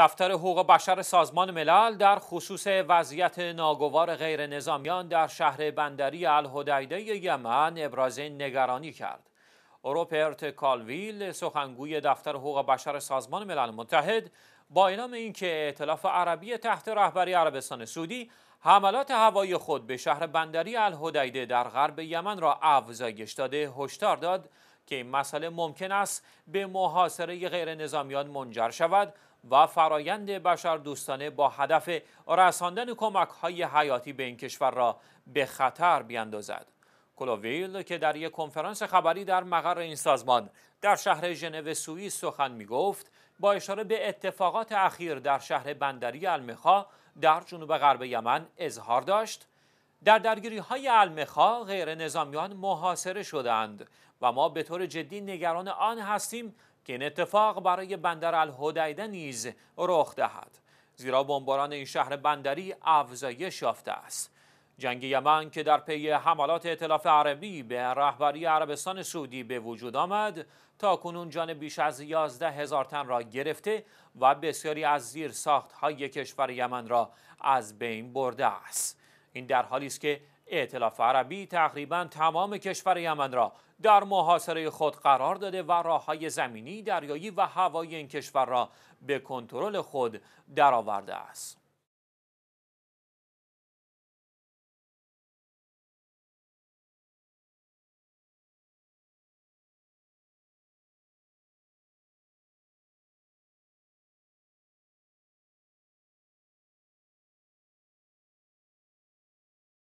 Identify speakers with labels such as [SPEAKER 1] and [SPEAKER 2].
[SPEAKER 1] دفتر حقوق بشر سازمان ملل در خصوص وضعیت ناگوار غیر نظامیان در شهر بندری الهدیده یمن ابراز نگرانی کرد. روپرت کالویل سخنگوی دفتر حقوق بشر سازمان ملل متحد با اعلام اینکه ائتلاف عربی تحت رهبری عربستان سعودی حملات هوایی خود به شهر بندری الهدیده در غرب یمن را افزایش داده هشدار داد که این مسئله ممکن است به محاصره غیر نظامیان منجر شود و فرایند بشر دوستانه با هدف رساندن کمک های حیاتی به این کشور را به خطر بیندازد. کلوویل که در یک کنفرانس خبری در مقر این سازمان در شهر ژنو سوئیس سخن می گفت با اشاره به اتفاقات اخیر در شهر بندری المخا در جنوب غرب یمن اظهار داشت در درگیری های المخا غیر نظامیان محاصره شدند و ما به طور جدی نگران آن هستیم که این اتفاق برای بندر الهدیده نیز رخ دهد زیرا بمباران این شهر بندری افزایش یافته است جنگ یمن که در پی حملات اطلاف عربی به رهبری عربستان سعودی به وجود آمد تا کنون جان بیش از 11 هزار تن را گرفته و بسیاری از زیر ساخت های کشور یمن را از بین برده است این در حالی است که ائتلاف عربی تقریبا تمام کشور یمن را در محاصره خود قرار داده و راههای زمینی، دریایی و هوایی این کشور را به کنترل خود درآورده است.